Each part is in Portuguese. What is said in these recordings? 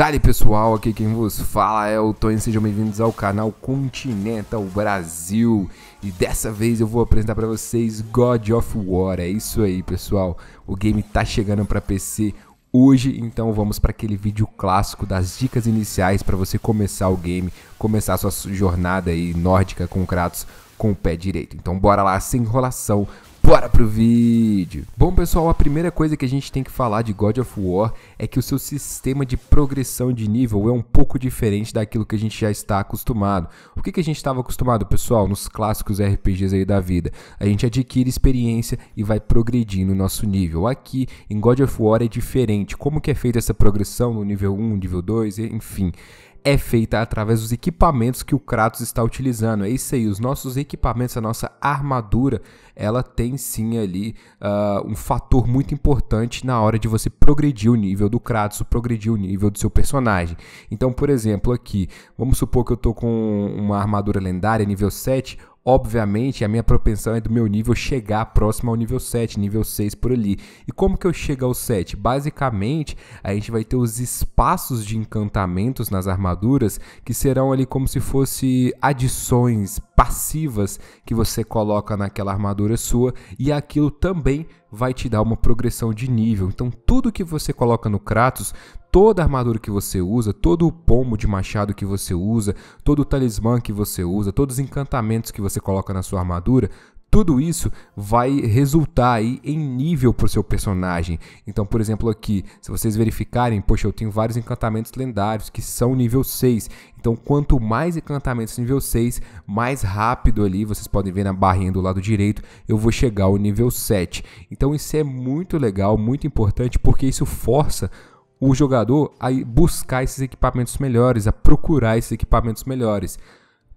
Dali pessoal, aqui quem vos fala é o Tony, sejam bem-vindos ao canal Continental Brasil E dessa vez eu vou apresentar para vocês God of War, é isso aí pessoal O game tá chegando para PC hoje, então vamos para aquele vídeo clássico das dicas iniciais para você começar o game Começar sua jornada aí nórdica com Kratos com o pé direito Então bora lá, sem enrolação, Bora pro vídeo! Bom pessoal, a primeira coisa que a gente tem que falar de God of War é que o seu sistema de progressão de nível é um pouco diferente daquilo que a gente já está acostumado. O que, que a gente estava acostumado, pessoal, nos clássicos RPGs aí da vida? A gente adquire experiência e vai progredindo o nosso nível. Aqui em God of War é diferente. Como que é feita essa progressão no nível 1, nível 2, enfim é feita através dos equipamentos que o Kratos está utilizando. É isso aí, os nossos equipamentos, a nossa armadura, ela tem sim ali uh, um fator muito importante na hora de você progredir o nível do Kratos, progredir o nível do seu personagem. Então, por exemplo, aqui, vamos supor que eu estou com uma armadura lendária nível 7, Obviamente, a minha propensão é do meu nível chegar próximo ao nível 7, nível 6 por ali. E como que eu chego ao 7? Basicamente, a gente vai ter os espaços de encantamentos nas armaduras que serão ali como se fosse adições passivas que você coloca naquela armadura sua e aquilo também vai te dar uma progressão de nível. Então, tudo que você coloca no Kratos, toda a armadura que você usa, todo o pomo de machado que você usa, todo o talismã que você usa, todos os encantamentos que você coloca na sua armadura, tudo isso vai resultar aí em nível para o seu personagem. Então, por exemplo, aqui, se vocês verificarem, poxa, eu tenho vários encantamentos lendários que são nível 6. Então, quanto mais encantamentos nível 6, mais rápido ali, vocês podem ver na barrinha do lado direito, eu vou chegar ao nível 7. Então, isso é muito legal, muito importante, porque isso força o jogador a buscar esses equipamentos melhores, a procurar esses equipamentos melhores.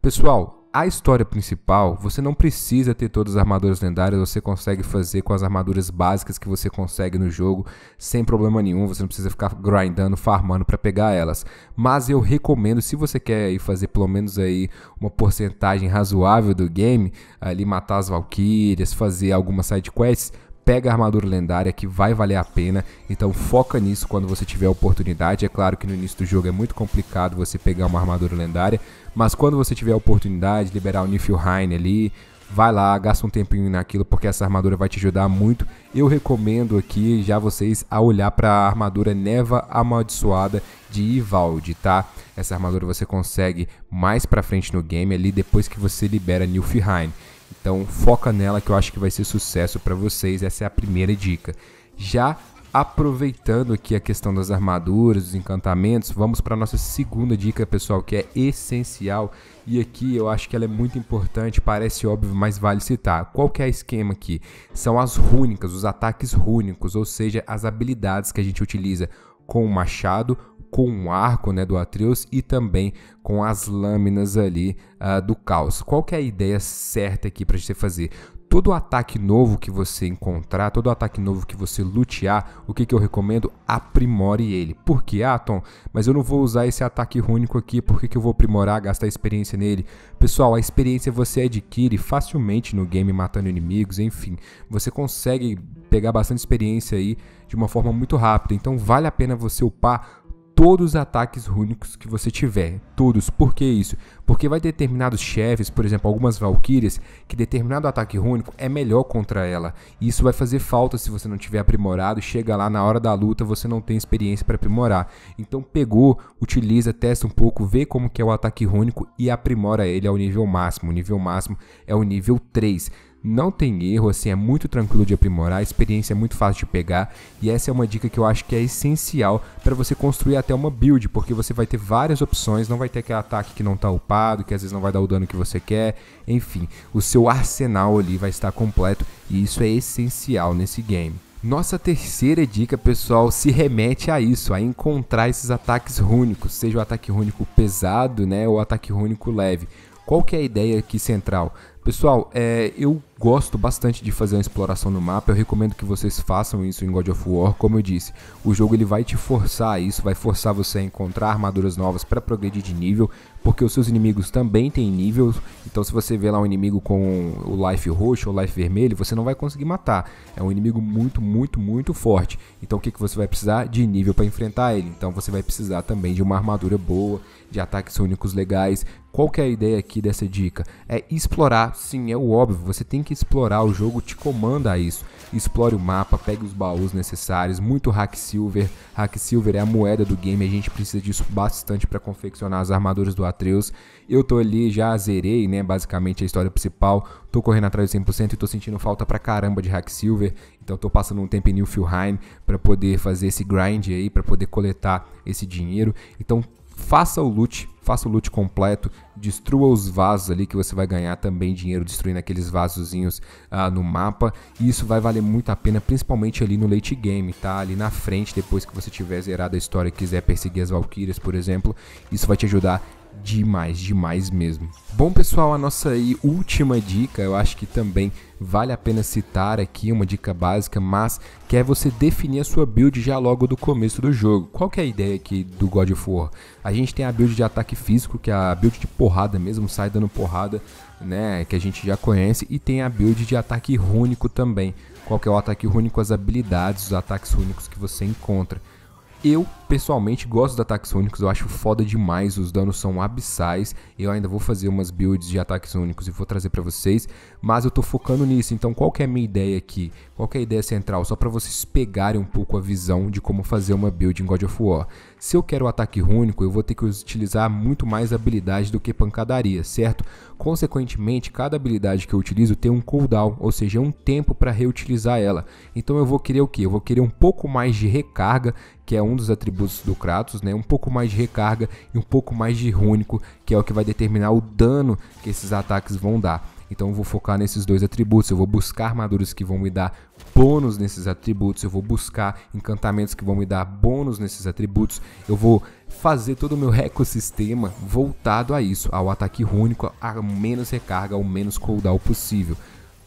Pessoal, a história principal, você não precisa ter todas as armaduras lendárias, você consegue fazer com as armaduras básicas que você consegue no jogo sem problema nenhum, você não precisa ficar grindando, farmando para pegar elas. Mas eu recomendo, se você quer aí fazer pelo menos aí uma porcentagem razoável do game, ali matar as valquírias, fazer algumas side quests, pega a armadura lendária que vai valer a pena. Então foca nisso quando você tiver a oportunidade. É claro que no início do jogo é muito complicado você pegar uma armadura lendária, mas quando você tiver a oportunidade, liberar o Niflheim ali, vai lá, gasta um tempinho naquilo porque essa armadura vai te ajudar muito. Eu recomendo aqui já vocês a olhar para a armadura Neva Amaldiçoada de Ivaldi, tá? Essa armadura você consegue mais para frente no game ali depois que você libera Nilfheim. Então foca nela que eu acho que vai ser sucesso para vocês. Essa é a primeira dica. Já aproveitando aqui a questão das armaduras, dos encantamentos, vamos para nossa segunda dica, pessoal, que é essencial. E aqui eu acho que ela é muito importante, parece óbvio, mas vale citar. Qual que é o esquema aqui? São as rúnicas, os ataques rúnicos, ou seja, as habilidades que a gente utiliza com o machado com o arco né, do Atreus e também com as lâminas ali uh, do caos. Qual que é a ideia certa aqui para você fazer? todo ataque novo que você encontrar, todo ataque novo que você lutear, o que, que eu recomendo? Aprimore ele. Por que, ah, Mas eu não vou usar esse ataque único aqui, por que, que eu vou aprimorar, gastar experiência nele? Pessoal, a experiência você adquire facilmente no game matando inimigos, enfim. Você consegue pegar bastante experiência aí de uma forma muito rápida, então vale a pena você upar todos os ataques rúnicos que você tiver. Todos. Por que isso? Porque vai determinados chefes, por exemplo, algumas valquírias, que determinado ataque rúnico é melhor contra ela. E isso vai fazer falta se você não tiver aprimorado. Chega lá na hora da luta, você não tem experiência para aprimorar. Então pegou, utiliza, testa um pouco, vê como que é o ataque rúnico e aprimora ele ao nível máximo. O nível máximo é o nível 3. Não tem erro, assim, é muito tranquilo de aprimorar, a experiência é muito fácil de pegar, e essa é uma dica que eu acho que é essencial para você construir até uma build, porque você vai ter várias opções, não vai ter aquele ataque que não está upado, que às vezes não vai dar o dano que você quer, enfim, o seu arsenal ali vai estar completo, e isso é essencial nesse game. Nossa terceira dica, pessoal, se remete a isso, a encontrar esses ataques rúnicos, seja o ataque rúnico pesado, né, ou o ataque rúnico leve. Qual que é a ideia aqui central? Pessoal, é, eu gosto bastante de fazer uma exploração no mapa, eu recomendo que vocês façam isso em God of War, como eu disse, o jogo ele vai te forçar isso, vai forçar você a encontrar armaduras novas para progredir de nível, porque os seus inimigos também têm níveis, então se você vê lá um inimigo com o life roxo ou life vermelho, você não vai conseguir matar, é um inimigo muito, muito, muito forte, então o que, que você vai precisar? De nível para enfrentar ele, então você vai precisar também de uma armadura boa, de ataques únicos legais, qual que é a ideia aqui dessa dica? É explorar, sim, é o óbvio, você tem que explorar, o jogo te comanda a isso. Explore o mapa, pegue os baús necessários, muito hack silver. Hack silver é a moeda do game, a gente precisa disso bastante para confeccionar as armaduras do Atreus. Eu tô ali, já zerei, né, basicamente a história principal. Tô correndo atrás de 100% e tô sentindo falta pra caramba de hack silver. Então tô passando um tempo em Philheim para poder fazer esse grind aí, para poder coletar esse dinheiro. Então faça o loot, faça o loot completo, destrua os vasos ali que você vai ganhar também dinheiro destruindo aqueles vasozinhos ah, no mapa e isso vai valer muito a pena, principalmente ali no late game, tá? Ali na frente, depois que você tiver zerado a história e quiser perseguir as Valkyrias, por exemplo, isso vai te ajudar demais, demais mesmo. Bom, pessoal, a nossa última dica, eu acho que também vale a pena citar aqui uma dica básica, mas que é você definir a sua build já logo do começo do jogo. Qual que é a ideia aqui do God of War? A gente tem a build de ataque físico, que é a build de porrada mesmo, sai dando porrada, né, que a gente já conhece, e tem a build de ataque rúnico também. Qual que é o ataque rúnico? As habilidades, os ataques rúnicos que você encontra. Eu pessoalmente gosto de ataques únicos, eu acho foda demais, os danos são abissais. Eu ainda vou fazer umas builds de ataques únicos e vou trazer para vocês, mas eu tô focando nisso. Então, qual que é a minha ideia aqui? Qual que é a ideia central? Só para vocês pegarem um pouco a visão de como fazer uma build em God of War. Se eu quero ataque único, eu vou ter que utilizar muito mais habilidade do que pancadaria, certo? Consequentemente, cada habilidade que eu utilizo tem um cooldown, ou seja, é um tempo para reutilizar ela. Então eu vou querer o que? Eu vou querer um pouco mais de recarga, que é um dos atributos do Kratos, né? Um pouco mais de recarga e um pouco mais de rúnico, que é o que vai determinar o dano que esses ataques vão dar. Então eu vou focar nesses dois atributos, eu vou buscar armaduras que vão me dar bônus nesses atributos, eu vou buscar encantamentos que vão me dar bônus nesses atributos, eu vou fazer todo o meu ecossistema voltado a isso, ao ataque único, a menos recarga, ao menos cooldown possível.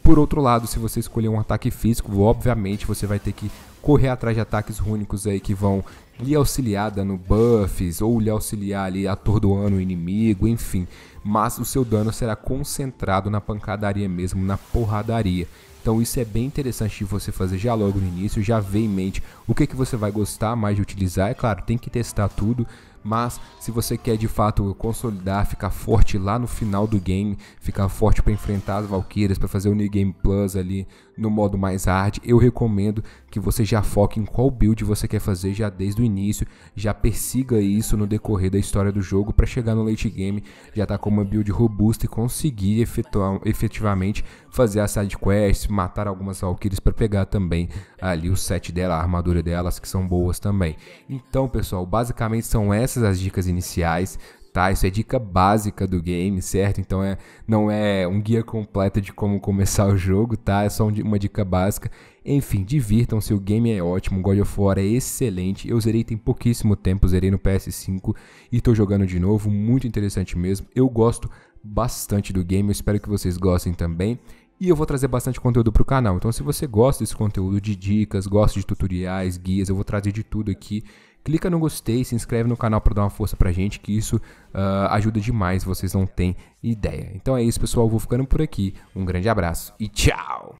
Por outro lado, se você escolher um ataque físico, obviamente você vai ter que correr atrás de ataques únicos aí que vão lhe auxiliar dando buffs ou lhe auxiliar ali atordoando o inimigo, enfim. Mas o seu dano será concentrado na pancadaria mesmo, na porradaria. Então isso é bem interessante de você fazer já logo no início, já ver em mente o que, que você vai gostar mais de utilizar. É claro, tem que testar tudo, mas se você quer de fato consolidar, ficar forte lá no final do game, ficar forte para enfrentar as valquírias, para fazer o New Game Plus ali no modo mais hard, eu recomendo que você já foque em qual build você quer fazer já desde o início, já persiga isso no decorrer da história do jogo para chegar no late game, já tá com uma build robusta e conseguir efetuar, efetivamente fazer as side quests, matar algumas valquírias para pegar também ali o set dela, a armadura delas que são boas também. Então, pessoal, basicamente são essas as dicas iniciais, tá? Isso é dica básica do game, certo? Então é, não é um guia completo de como começar o jogo, tá? É só uma dica básica. Enfim, divirtam-se, o game é ótimo, God of War é excelente. Eu zerei tem pouquíssimo tempo, zerei no PS5 e tô jogando de novo, muito interessante mesmo. Eu gosto bastante do game, eu espero que vocês gostem também. E eu vou trazer bastante conteúdo para o canal. Então, se você gosta desse conteúdo de dicas, gosta de tutoriais, guias, eu vou trazer de tudo aqui clica no gostei, se inscreve no canal para dar uma força pra gente, que isso uh, ajuda demais, vocês não têm ideia. Então é isso, pessoal, vou ficando por aqui. Um grande abraço e tchau!